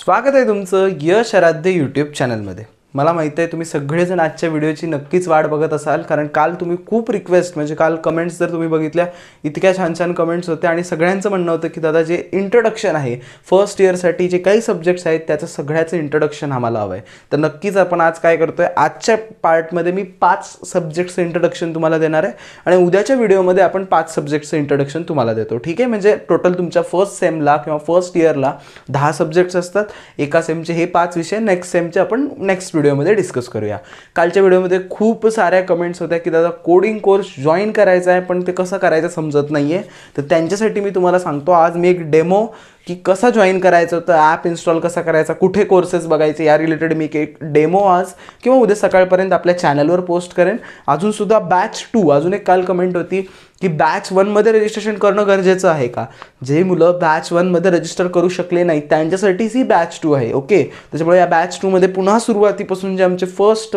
स्वागत आहे तुमचं यश आराध्य यूट्यूब चॅनलमध्ये मला माहीत आहे तुम्ही सगळेजण आजच्या व्हिडिओची नक्कीच वाट बघत असाल कारण काल तुम्ही खूप रिक्वेस्ट म्हणजे काल कमेंट्स जर तुम्ही बघितल्या इतक्या छान छान कमेंट्स होत्या आणि सगळ्यांचं म्हणणं होतं की दादा जे इंट्रोडक्शन आहे फर्स्ट इयरसाठी जे काही सब्जेक्ट्स आहेत त्याचं सगळ्याचं इंट्रोडक्शन आम्हाला हवं आहे तर नक्कीच आपण आज काय करतो आहे आजच्या पार्टमध्ये मी पाच सब्जेक्टचं इंट्रोडक्शन तुम्हाला देणार आहे आणि उद्याच्या व्हिडिओमध्ये आपण पाच सब्जेक्टचं इंट्रोडक्शन तुम्हाला देतो ठीक आहे म्हणजे टोटल तुमच्या फर्स्ट सेमला किंवा फर्स्ट इयरला दहा सब्जेक्ट्स असतात एका सेमचे हे पाच विषय नेक्स्ट सेमचे आपण नेक्स्ट व्हिडिओमध्ये डिस्कस करूया कालच्या व्हिडिओमध्ये खूप साऱ्या कमेंट्स होत्या की दादा कोडिंग कोर्स जॉईन करायचा आहे पण ते कसं करायचं समजत नाही आहे तर त्यांच्यासाठी मी तुम्हाला सांगतो आज मी एक डेमो की कसा जॉईन करायचं होतं ॲप इन्स्टॉल कसा करायचा कुठे कोर्सेस बघायचे या रिलेटेड मी एक डेमो आज किंवा उद्या सकाळपर्यंत आपल्या चॅनलवर पोस्ट करेन अजूनसुद्धा बॅच टू अजून एक काल कमेंट होती की बॅच वनमध्ये रजिस्ट्रेशन करणं गरजेचं आहे का जे मुलं बॅच वनमध्ये रजिस्टर करू शकले नाही त्यांच्यासाठीच ही बॅच टू आहे ओके त्याच्यामुळे या बॅच टूमध्ये पुन्हा सुरुवातीपासून जे आमचे फर्स्ट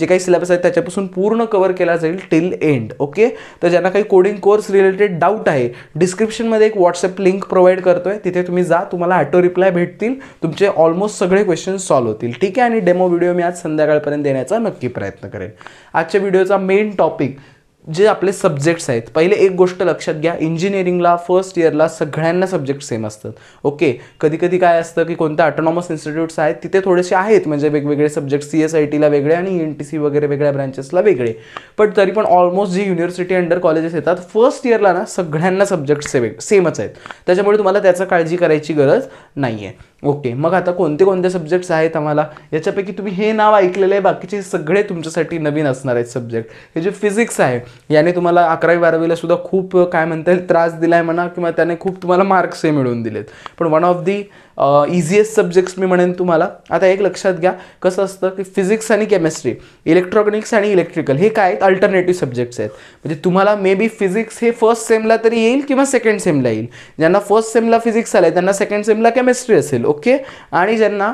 जे काही सिलेबस आहेत त्याच्यापासून पूर्ण कवर केला जाईल टिल एंड ओके तर ज्यांना काही कोडिंग कोर्स रिलेटेड डाऊट आहे डिस्क्रिप्शनमध्ये एक व्हॉट्सअप लिंक प्रोव्हाइड करतोय तिथे तुम्ही जा तुम्हाला ऑटो रिप्लाय भेटतील तुमचे ऑलमोस्ट सगळे क्वेश्चन सॉल्व्ह होतील ठीक आहे आणि डेमो व्हिडिओ मी आज संध्याकाळपर्यंत देण्याचा नक्की प्रयत्न करेन आजच्या व्हिडिओचा मेन टॉपिक जे आपले सब्जेक्ट्स आहेत पहिले एक गोष्ट लक्षात घ्या इंजिनिअरिंगला फर्स्ट इयरला सगळ्यांना सब्जेक्ट सेम असतात ओके कधी कधी काय असतं की कोणत्या ऑटोनॉमस इन्स्टिट्यूट्स आहेत तिथे थोडेसे आहेत म्हणजे वेगवेगळे सब्जेक्ट सी एस आय टीला वेगळे आणि एन टी सी वगैरे वेगळ्या ब्रांचेसला वेगळे पण तरी पण ऑलमोस्ट जी युनिव्हर्सिटी अंडर कॉलेजेस येतात फर्स्ट इयरला ना सगळ्यांना सब्जेक्ट सेम सेमच आहेत त्याच्यामुळे तुम्हाला त्याचं काळजी करायची गरज नाही आहे ओके मग आता कोणते कोणते सब्जेक्ट्स आहेत आम्हाला याच्यापैकी तुम्ही हे नाव ऐकलेलं आहे बाकीचे सगळे तुमच्यासाठी नवीन असणार आहेत सब्जेक्ट हे जे फिजिक्स आहे याने तुम्हाला अकरावी बारावीला सुद्धा खूप काय म्हणता येईल त्रास दिला आहे म्हणा किंवा त्याने खूप तुम्हाला मार्क्स हे मिळवून दिलेत पण one of the easiest subjects मी म्हणेन तुम्हाला आता एक लक्षात घ्या कसं असतं की फिजिक्स आणि केमिस्ट्री इलेक्ट्रॉनिक्स आणि इलेक्ट्रिकल हे काय आहेत अल्टरनेटिव्ह सब्जेक्ट्स आहेत म्हणजे तुम्हाला मे बी फिजिक्स हे फर्स्ट सेमला तरी येईल किंवा सेकंड सेमला येईल ज्यांना फर्स्ट सेमला फिजिक्स आलं आहे त्यांना सेकंड सेमला केमिस्ट्री असेल ओके आणि ज्यांना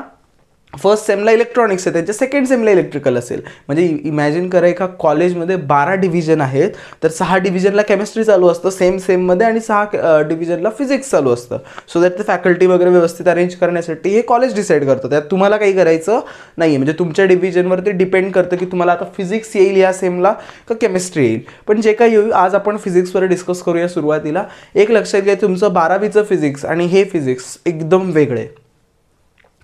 फर्स्ट सेमला इलेक्ट्रॉनिक्स आहे त्यांच्या सेकंड सेमला इलेक्ट्रिकल असेल म्हणजे इमॅजिन करा एका कॉलेजमध्ये बारा डिव्हिजन आहेत तर सहा डिव्हिजनला केमिस्ट्री चालू असतं सेम सेममध्ये आणि सहा डिव्हिजनला फिजिक्स चालू असतं सो दॅट ते फॅकल्टी वगैरे व्यवस्थित अरेंज करण्यासाठी हे कॉलेज डिसाईड करतं त्यात तुम्हाला काही करायचं नाही आहे म्हणजे तुमच्या डिव्हिजनवरती डिपेंड करतं की तुम्हाला आता फिजिक्स येईल या सेमला का केमिस्ट्री येईल पण जे काही येऊ आज आपण फिजिक्सवर डिस्कस करूया सुरुवातीला एक लक्षात घ्या तुमचं बारावीचं फिजिक्स आणि हे फिजिक्स एकदम वेगळे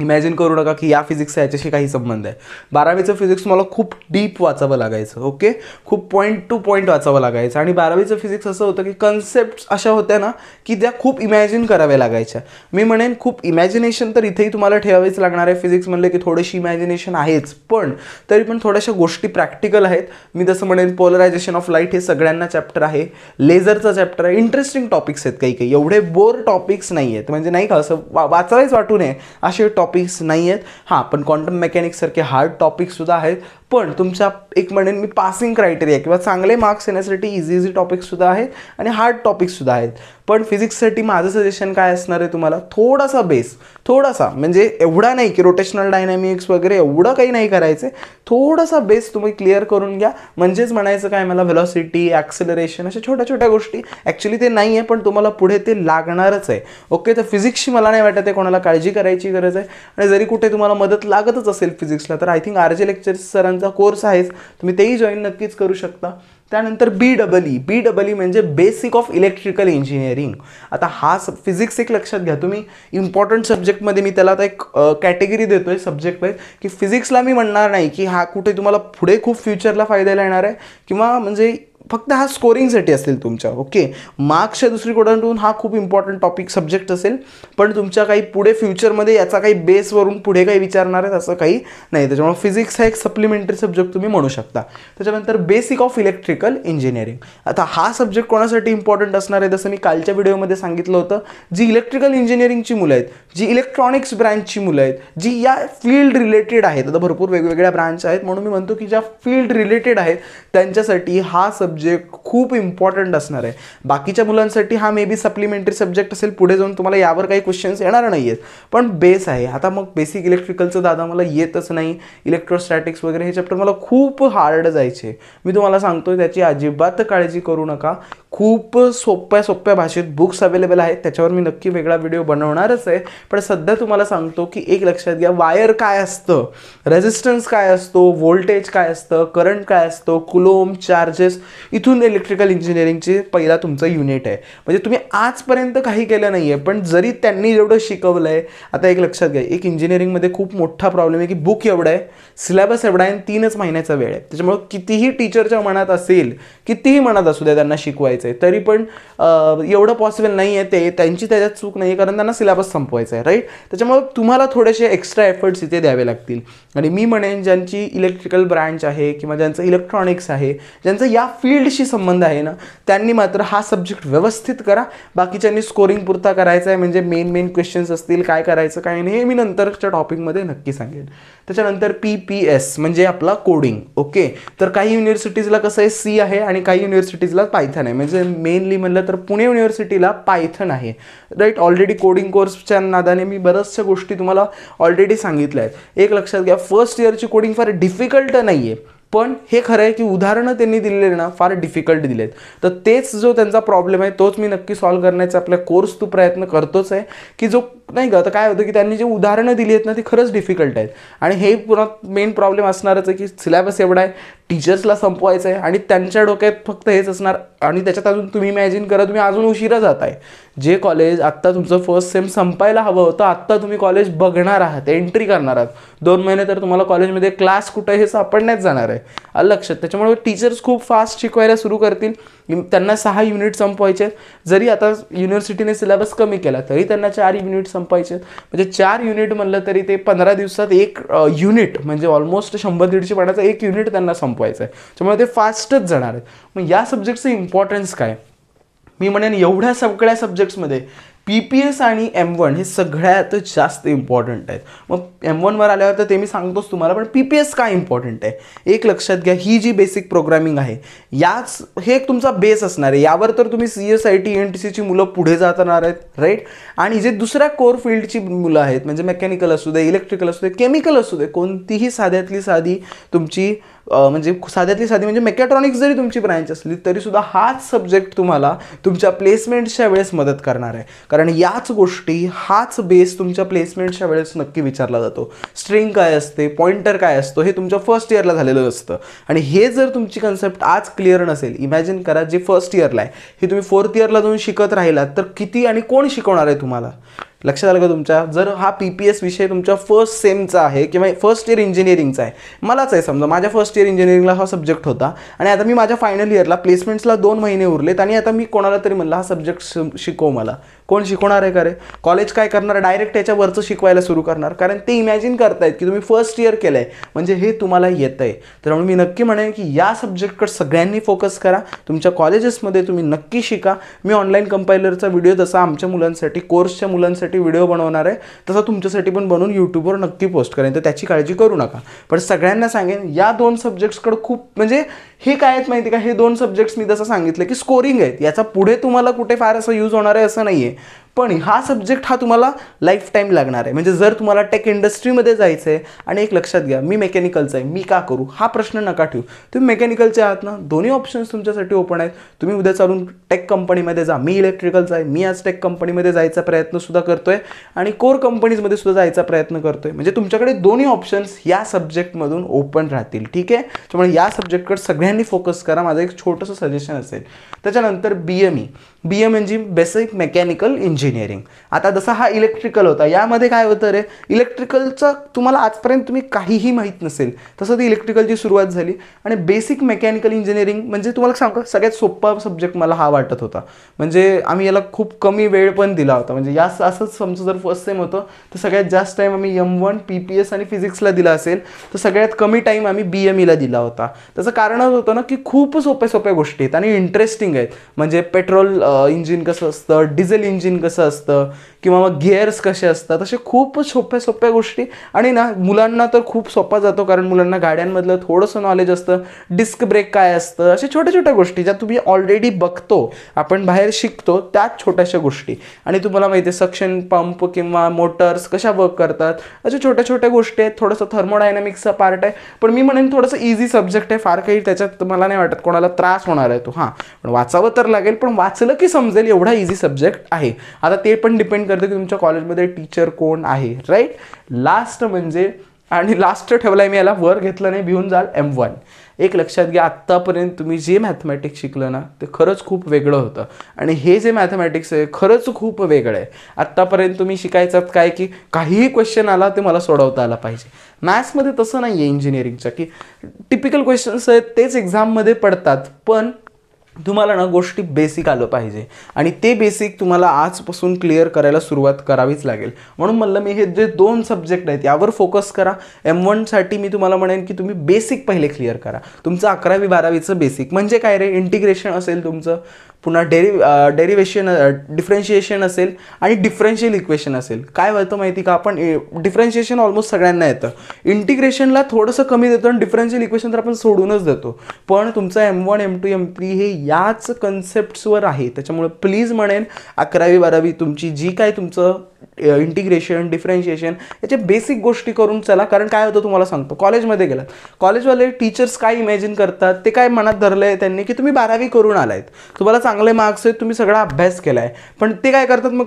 इमॅजिन करू नका की या फिजिक्सचा याच्याशी काही संबंध आहे बारावीचं फिजिक्स मला खूप डीप वाचावं लागायचं ओके खूप पॉईंट टू पॉईंट वाचावं लागायचं आणि बारावीचं फिजिक्स असं होतं की कन्सेप्ट अशा होत्या ना की त्या खूप इमॅजिन कराव्या लागायच्या मी म्हणेन खूप इमॅजिनेशन तर इथेही तुम्हाला ठेवावीच लागणार आहे फिजिक्स म्हणले की थोडीशी इमॅजिनेशन आहेच पण तरी पण थोड्याशा गोष्टी प्रॅक्टिकल आहेत मी जसं म्हणेन पोलरायझेशन ऑफ लाईट हे सगळ्यांना चॅप्टर आहे लेझरचा चॅप्टर आहे इंटरेस्टिंग टॉपिक्स आहेत काही काही एवढे बोर टॉपिक्स नाही आहेत म्हणजे नाही का असं वाचावेच वाटू नये असे टॉप टॉपिक्स नाही आहेत हां पण क्वांटम मेकॅनिक्ससारखे हार्ड सुद्धा आहेत पण तुमच्या एक म्हणेन मी पासिंग क्रायटेरिया किंवा चांगले मार्क्स येण्यासाठी इझी इझी टॉपिक्ससुद्धा आहेत आणि हार्ड टॉपिकसुद्धा आहेत पण फिजिक्ससाठी माझं सजेशन काय असणार आहे तुम्हाला थोडासा बेस थोडासा म्हणजे एवढा नाही की रोटेशनल डायनॅमिक्स वगैरे एवढं काही नाही करायचं थोडासा बेस तुम्ही क्लिअर करून घ्या म्हणजेच म्हणायचं काय मला व्हेलॉसिटी ॲक्सेलरेशन अशा छोट्या छोट्या गोष्टी ॲक्च्युली ते नाही आहे पण तुम्हाला पुढे ते लागणारच आहे ओके तर फिजिक्सशी मला नाही वाटत आहे कोणाला काळजी करायची गरज आहे आणि जरी कुठे तुम्हाला मदत लागतच असेल फिजिक्सला तर I think R J lectures सरांचं तुमचा कोर्स आहेच तुम्ही तेही जॉईन नक्कीच करू शकता त्यानंतर B double E B double E म्हणजे बेसिक ऑफ इलेक्ट्रिकल इंजिनिअरिंग आता हा सब फिजिक्स एक लक्षात घ्या तुम्ही इम्पॉर्टंट सब्जेक्टमध्ये मी त्याला आता एक कॅटेगरी देतो आहे सब्जेक्ट वाईज की फिजिक्सला मी म्हणणार नाही की हा कुठे तुम्हाला पुढे खूप फ्युचरला फायदा येणार आहे किंवा म्हणजे फक्त हा स्कोरिंगसाठी असेल तुमच्या ओके मार्क्सच्या दृष्टिकोनातून हा खूप इम्पॉर्टंट टॉपिक सब्जेक्ट असेल पण तुमच्या काही पुढे फ्युचरमध्ये याचा काही बेसवरून पुढे काही विचारणार आहेत असं काही नाही त्याच्यामुळे फिजिक्स हा एक सप्लिमेंटरी सब्जेक्ट तुम्ही म्हणू शकता त्याच्यानंतर बेसिक ऑफ इलेक्ट्रिकल इंजिनिअरिंग आता हा सब्जेक्ट कोणासाठी इम्पॉर्टंट असणार आहे जसं मी कालच्या व्हिडिओमध्ये सांगितलं होतं जी इलेक्ट्रिकल इंजिनिअरिंगची मुलं आहेत जी इलेक्ट्रॉनिक्स ब्रँचची मुलं आहेत जी या फील्ड रिलेटेड आहेत आता भरपूर वेगवेगळ्या ब्रँच आहेत म्हणून मी म्हणतो की ज्या फील्ड रिलेटेड आहेत त्यांच्यासाठी हा सब्जेक्ट जे खूप इम्पॉर्टंट असणार आहे बाकीच्या मुलांसाठी हा मे बी सप्लिमेंटरी सब्जेक्ट असेल पुढे जाऊन तुम्हाला यावर काही क्वेश्चन्स येणार नाही आहेत पण बेस आहे आता मग बेसिक इलेक्ट्रिकलचं दादा मला येतच नाही इलेक्ट्रोस्टॅटिक्स वगैरे हे चॅप्टर मला खूप हार्ड जायचे मी तुम्हाला सांगतो त्याची अजिबात काळजी करू नका खूप सोप्या सोप्या भाषेत बुक्स अवेलेबल आहेत त्याच्यावर मी नक्की वेगळा व्हिडिओ बनवणारच आहे पण सध्या तुम्हाला सांगतो की एक लक्षात घ्या वायर काय असतं रेझिस्टन्स काय असतो व्होल्टेज काय असतं करंट काय असतो कुलोम चार्जेस इथून इलेक्ट्रिकल इंजिनिअरिंगचे पहिला तुमचं युनिट आहे म्हणजे तुम्ही आजपर्यंत काही केलं नाही आहे पण जरी त्यांनी जेवढं शिकवलं आहे आता एक लक्षात घ्या एक इंजिनिअरिंगमध्ये खूप मोठा प्रॉब्लेम आहे की बुक एवढा आहे सिलेबस एवढा आहे आणि तीनच महिन्याचा वेळ आहे त्याच्यामुळं कितीही टीचरच्या मनात असेल कितीही मनात असू द्या त्यांना शिकवायचं आहे तरी पण एवढं पॉसिबल नाही आहे ते त्यांची त्याच्यात चूक नाही आहे कारण त्यांना सिलेबस संपवायचा आहे राईट त्याच्यामुळं तुम्हाला थोडेसे एक्स्ट्रा एफर्ट्स इथे द्यावे लागतील आणि मी म्हणेन ज्यांची इलेक्ट्रिकल ब्रँच आहे किंवा ज्यांचं इलेक्ट्रॉनिक्स आहे ज्यांचं या फील्ड फील्डशी संबंध आहे ना त्यांनी मात्र हा सब्जेक्ट व्यवस्थित करा बाकीच्यांनी स्कोरिंग पुरता करायचा आहे म्हणजे मेन मेन क्वेश्चन्स असतील काय करायचं काय नाही हे मी नंतरच्या टॉपिकमध्ये नक्की सांगेन त्याच्यानंतर पी पी एस म्हणजे आपला कोडिंग ओके तर काही युनिव्हर्सिटीजला कसं आहे सी आहे आणि काही युनिव्हर्सिटीजला पायथन आहे म्हणजे मेनली म्हणलं तर पुणे युनिव्हर्सिटीला पायथन आहे राईट ऑलरेडी कोडिंग कोर्सच्या नादाने मी बऱ्याचशा गोष्टी तुम्हाला ऑलरेडी सांगितल्या आहेत एक लक्षात घ्या फर्स्ट इयरची कोडिंग फार डिफिकल्ट नाही पण हे खरं आहे की उदाहरणं त्यांनी दिलेली ना फार डिफिकल्ट दिले आहेत तर तेच जो त्यांचा प्रॉब्लेम आहे तोच मी नक्की सॉल्व्ह करण्याचा आपल्या कोर्स तू प्रयत्न करतोच आहे की जो नाही गं तर काय होतं की त्यांनी जे उदाहरणं दिली आहेत ना ती खरंच डिफिकल्ट आहेत आणि हे पुन्हा मेन प्रॉब्लेम असणारच आहे की सिलेबस एवढा आहे टीचर्सला संपवायचं आहे आणि त्यांच्या डोक्यात फक्त हेच असणार आणि त्याच्यात अजून तुम्ही इमॅजिन करा तुम्ही अजून उशिरा जात आहे जे कॉलेज आत्ता तुमचं फर्स्ट सेम संपायला हवं होतं आत्ता तुम्ही कॉलेज बघणार आहात एंट्री करणार आहात दोन महिने तर तुम्हाला कॉलेजमध्ये क्लास कुठं हे सापडण्यात जाणार आहे आलं लक्षात त्याच्यामुळे टीचर्स खूप फास्ट शिकवायला सुरू करतील त्यांना सहा युनिट संपवायचे जरी आता युनिव्हर्सिटीने सिलेबस कमी केला तरी त्यांना चार युनिट संपायचे म्हणजे चार युनिट म्हणलं तरी ते पंधरा दिवसात एक युनिट म्हणजे ऑलमोस्ट शंभर दीडशे पाण्याचा एक युनिट त्यांना संपवायचं आहे त्यामुळे ते फास्टच जाणार आहेत मग या सब्जेक्टचं इम्पॉर्टन्स काय मी म्हणेन एवढ्या सगळ्या सब्जेक्ट्समध्ये पी पी एस आणि एम वन हे सगळ्यात जास्त इम्पॉर्टंट आहेत मग एम वनवर आल्यावर तर ते मी सांगतोच तुम्हाला पण पी पी एस काय इम्पॉर्टंट आहे एक लक्षात घ्या ही जी बेसिक प्रोग्रामिंग आहे याच हे एक तुमचा बेस असणार आहे यावर तर तुम्ही C S I T N T सीची मुलं पुढे जाणार आहेत राईट आणि जे दुसऱ्या कोर फील्डची मुलं आहेत म्हणजे मेकॅनिकल असू दे इलेक्ट्रिकल असू दे केमिकल असू दे कोणतीही साध्यातली साधी तुमची म्हणजे साध्यातली साधी म्हणजे मेकॅट्रॉनिक्स जरी तुमची ब्रँच असली तरीसुद्धा हाच सब्जेक्ट तुम्हाला तुमच्या प्लेसमेंटच्या वेळेस मदत करणार आहे कारण याच गोष्टी हाच बेस तुमच्या प्लेसमेंटच्या वेळेस नक्की विचारला जातो स्ट्रिंग काय असते पॉइंटर काय असतो हे तुमच्या फर्स्ट इयरला झालेलं असतं आणि हे जर तुमची कन्सेप्ट आज क्लिअर नसेल इमॅजिन करा जे फर्स्ट इयरला आहे हे तुम्ही फोर्थ इयरला जाऊन शिकत राहिलात तर किती आणि कोण शिकवणार आहे तुम्हाला लक्षात आलं का तुमच्या जर हा पी पी एस विषय तुमच्या फर्स्ट सेमचा आहे किंवा फर्स्ट इयर इंजिनिअरिंगचा आहे मलाच आहे समजा माझ्या फर्स्ट इयर इंजिनिअरिंगला हा सब्जेक्ट होता आणि आता मी माझ्या फायनल इयरला प्लेसमेंट्सला दोन महिने उरलेत आणि आता मी कोणाला तरी म्हणलं हा सब्जेक्ट शिकव मला कोण शिकवणार आहे का रे कॉलेज काय करणार डायरेक्ट याच्यावरचं शिकवायला सुरू करणार कारण ते इमॅजिन करतायत की तुम्ही फर्स्ट इयर केलं आहे म्हणजे हे तुम्हाला येतं आहे म्हणून मी नक्की म्हणेन की या सब्जेक्टकडे सगळ्यांनी फोकस करा तुमच्या कॉलेजेसमध्ये तुम्ही नक्की शिका मी ऑनलाईन कंपायलरचा व्हिडिओ जसा आमच्या मुलांसाठी कोर्सच्या मुलांसाठी तुमच्यासाठी व्हिडिओ बनवणार आहे तसा तुमच्यासाठी पण बनवून यूट्यूबवर नक्की पोस्ट करेन तर त्याची काळजी करू नका पण सगळ्यांना सांगेन या दोन सब्जेक्ट्सकडं खूप म्हणजे हे काय आहेत माहिती का हे दोन सब्जेक्ट्स मी जसं सांगितलं की स्कोरिंग आहेत याचा पुढे तुम्हाला कुठे फार असं यूज होणार आहे असं नाही पण हा सब्जेक्ट हा तुम्हाला लाईफ टाईम लागणार आहे म्हणजे जर तुम्हाला टेक इंडस्ट्रीमध्ये जायचं आहे आणि एक लक्षात घ्या मी मेकॅनिकलचा आहे मी का करू हा प्रश्न नका ठेवू तुम्ही मेकॅनिकलचे आहात ना दोन्ही ऑप्शन्स तुमच्यासाठी ओपन आहेत तुम्ही उद्या चालून टेक कंपनीमध्ये जा मी इलेक्ट्रिकलचा आहे मी आज टेक कंपनीमध्ये जायचा प्रयत्न सुद्धा करतोय आणि कोर कंपनीजमध्ये सुद्धा जायचा प्रयत्न करतोय म्हणजे तुमच्याकडे दोन्ही ऑप्शन्स या सब्जेक्टमधून ओपन राहतील ठीक आहे त्यामुळे या सब्जेक्टकडे सगळ्यांनी फोकस करा माझं एक छोटंसं सजेशन असेल त्याच्यानंतर B M E B M म्हणजे बेसिक मेकॅनिकल इंजिनिअरिंग आता जसा हा इलेक्ट्रिकल होता यामध्ये काय होतं रे इलेक्ट्रिकलचं तुम्हाला आजपर्यंत तुम्ही काहीही माहीत नसेल तसं ती इलेक्ट्रिकलची सुरुवात झाली आणि बेसिक मेकॅनिकल इंजिनिअरिंग म्हणजे तुम्हाला सांगतो सगळ्यात सोपा सब्जेक्ट मला हा वाटत होता म्हणजे आम्ही याला खूप कमी वेळ पण दिला होता म्हणजे या असंच समजा जर फर्स्ट सेम होतं तर सगळ्यात जास्त टाईम आम्ही M one P P S आणि फिजिक्सला दिला असेल तर सगळ्यात कमी टाईम आम्ही बी एम ईला e दिला होता त्याचं कारणच होतं ना की खूप सोप्या सोप्या गोष्टी आहेत आणि इंटरेस्टिंग आहेत म्हणजे पेट्रोल इंजिन कसं असतं डिझेल इंजिन कसं असतं किंवा मग गिअर्स कसे असतात असे खूप सोप्या सोप्या गोष्टी आणि ना मुलांना तर खूप सोपा जातो कारण मुलांना गाड्यांमधलं थोडंसं नॉलेज असतं डिस्क ब्रेक काय असतं अशा छोट्या छोट्या गोष्टी ज्या तुम्ही ऑलरेडी बघतो आपण बाहेर शिकतो त्याच छोट्याशा गोष्टी आणि तुम्हाला माहिती आहे सक्शन पंप किंवा मोटर्स कशा वर्क करतात अशा छोट्या छोट्या गोष्टी आहेत थोडंसं थर्मोडायनामिक्सचा पार्ट आहे पण मी म्हणेन थोडंसं इझी सब्जेक्ट आहे फार काही त्याच्यात मला नाही वाटत कोणाला त्रास होणार आहे तो हां पण वाचावं तर लागेल पण वाचलं नक्की समजेल एवढा इझी सब्जेक्ट आहे आता ते पण डिपेंड करतं की तुमच्या कॉलेजमध्ये टीचर कोण आहे राईट लास्ट म्हणजे आणि लास्ट ठेवला आहे मी याला वर घेतलं नाही भिवून जाल एम वन एक लक्षात घ्या आत्तापर्यंत तुम्ही जे मॅथमॅटिक्स शिकलं ना ते खरंच खूप वेगळं होतं आणि हे जे मॅथमॅटिक्स आहे खरंच खूप वेगळं आहे आत्तापर्यंत तुम्ही शिकायचात काय की काहीही क्वेश्चन आला ते मला सोडवता आला पाहिजे मॅथ्समध्ये तसं नाही आहे इंजिनिअरिंगचं की टिपिकल क्वेश्चन्स आहेत तेच एक्झाममध्ये पडतात पण तुम्हाला ना गोष्टी बेसिक आलं पाहिजे आणि ते बेसिक तुम्हाला आजपासून क्लिअर करायला सुरुवात करावीच लागेल म्हणून म्हणलं मी हे जे दोन सब्जेक्ट आहेत यावर फोकस करा एम वनसाठी मी तुम्हाला म्हणेन की तुम्ही बेसिक पहिले क्लिअर करा तुमचं अकरावी बारावीचं बेसिक म्हणजे काय रे इंटिग्रेशन असेल तुमचं पुन्हा डेरि डेरिवेशन डिफरेन्शिएशन असेल आणि डिफरेन्शियल इक्वेशन असेल काय होतं माहिती का आपण डिफरेन्शिएशन ऑलमोस्ट सगळ्यांना येतं इंटिग्रेशनला थोडंसं कमी देतो आणि डिफरेन्शियल इक्वेशन तर आपण सोडूनच देतो पण तुमचं M one M two M three हे याच कन्सेप्ट्सवर आहे त्याच्यामुळे प्लीज म्हणेन अकरावी बारावी तुमची जी काय तुमचं इंटिग्रेशन डिफरन्शिएशन याचे बेसिक गोष्टी करून चला कारण काय होतं तुम्हाला सांगतो कॉलेजमध्ये गेलात कॉलेजवाले टीचर्स काय इमॅजिन करतात ते काय मनात धरलं आहे त्यांनी की तुम्ही बारावी करून आलायत तुम्हाला चांगले मार्क्स आहेत तुम्ही सगळा अभ्यास केला आहे पण ते काय करतात मग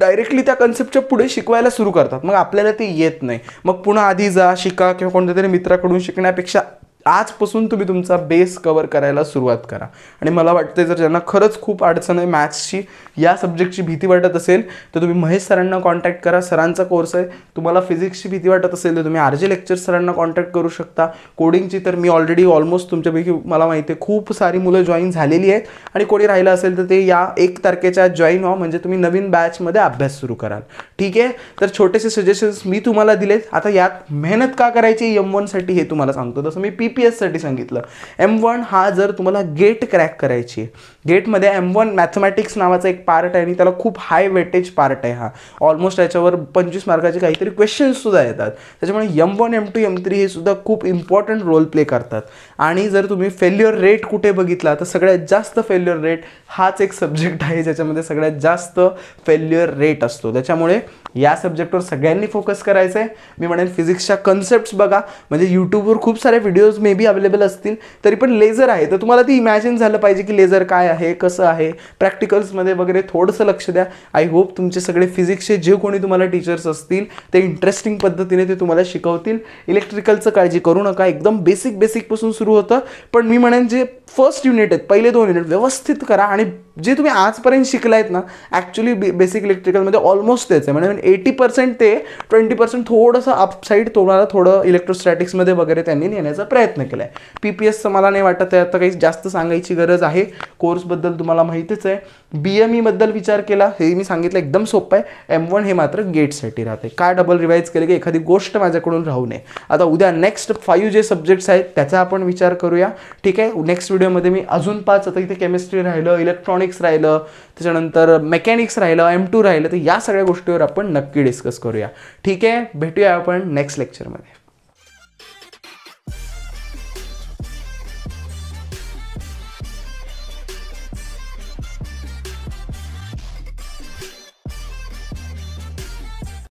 डायरेक्टली त्या कन्सेप्टच्या पुढे शिकवायला सुरू करतात मग आपल्याला ते येत नाही मग पुन्हा आधी जा शिका किंवा कोणत्या तरी मित्राकडून शिकण्यापेक्षा आजपासून तुम्ही तुमचा बेस कवर करायला सुरुवात करा आणि मला वाटतंय जर ज्यांना खरंच खूप अडचण आहे मॅथ्सची या सब्जेक्टची भीती वाटत असेल तर तुम्ही महेश सरांना कॉन्टॅक्ट करा सरांचा कोर्स आहे तुम्हाला फिजिक्सची भीती वाटत असेल तर तुम्ही आर जे लेक्चर सरांना कॉन्टॅक्ट करू शकता कोडिंगची तर मी ऑलरेडी ऑलमोस्ट तुमच्यापैकी मला माहिती आहे खूप सारी मुलं जॉईन झालेली आहेत आणि कोणी राहिलं असेल तर ते या एक तारखेच्या जॉईन व्हा म्हणजे तुम्ही नवीन बॅचमध्ये अभ्यास सुरू कराल ठीक आहे तर छोटेसे सजेशन्स मी तुम्हाला दिलेत आता यात मेहनत का करायची यम वनसाठी हे तुम्हाला सांगतो तसं मी पी पी साठी सांगितलं एम वन हा जर तुम्हाला गेट क्रॅक करायची आहे गेटमध्ये एम वन मॅथमॅटिक्स नावाचा एक पार्ट आहे आणि त्याला खूप हाय वेटेज पार्ट आहे हा ऑलमोस्ट याच्यावर पंचवीस मार्काचे काहीतरी सुद्धा येतात त्याच्यामुळे M one M two M three हे सुद्धा खूप इम्पॉर्टंट रोल प्ले करतात आणि जर तुम्ही फेल्युअर रेट कुठे बघितला तर सगळ्यात जास्त फेल्युअर रेट हाच एक सब्जेक्ट आहे ज्याच्यामध्ये सगळ्यात जास्त फेल्युअर रेट असतो त्याच्यामुळे या सब्जेक्टवर सगळ्यांनी फोकस करायचं आहे मी म्हणेन फिजिक्सच्या कन्सेप्ट्स बघा म्हणजे यूट्यूबवर खूप सारे व्हिडिओज मे बी अवेलेबल असतील तरी पण लेझर आहे तर तुम्हाला ती इमॅजिन झालं पाहिजे की लेझर काय आहे कसं आहे प्रॅक्टिकल्समध्ये वगैरे थोडंसं लक्ष द्या आय होप तुमचे सगळे फिजिक्सचे जे कोणी तुम्हाला टीचर्स असतील ते इंटरेस्टिंग पद्धतीने ते तुम्हाला शिकवतील इलेक्ट्रिकलचं काळजी करू नका एकदम बेसिक बेसिकपासून सुरू होतं पण मी म्हणेन जे फर्स्ट युनिट आहेत पहिले दोन युनिट व्यवस्थित करा आणि जे तुम्ही आजपर्यंत आहेत ना ॲक्च्युली बे बेसिक इलेक्ट्रिकलमध्ये ऑलमोस्ट तेच आहे म्हणजे एटी पर्सेंट ते ट्वेंटी पर्सेंट थोडंसं अपसाईड तुम्हाला थोडं इलेक्ट्रोस्टॅटिक्समध्ये वगैरे त्यांनी नेण्याचा प्रयत्न प्रयत्न केला आहे पी पी एसचं मला नाही वाटत आहे आता काही जास्त सांगायची गरज आहे कोर्सबद्दल तुम्हाला माहितीच आहे बी एम ईबद्दल e विचार केला हे मी सांगितलं एकदम सोपं आहे एम वन हे मात्र गेटसाठी राहते काय डबल रिवाईज केले की एखादी गोष्ट माझ्याकडून राहू नये आता उद्या नेक्स्ट फाईव्ह जे सब्जेक्ट्स आहेत त्याचा आपण विचार करूया ठीक आहे नेक्स्ट व्हिडिओमध्ये मी अजून पाच आता इथे केमिस्ट्री राहिलं इलेक्ट्रॉनिक्स राहिलं त्याच्यानंतर मेकॅनिक्स राहिलं एम टू राहिलं तर या सगळ्या गोष्टीवर आपण नक्की डिस्कस करूया ठीक आहे भेटूया आपण नेक्स्ट लेक्चरमध्ये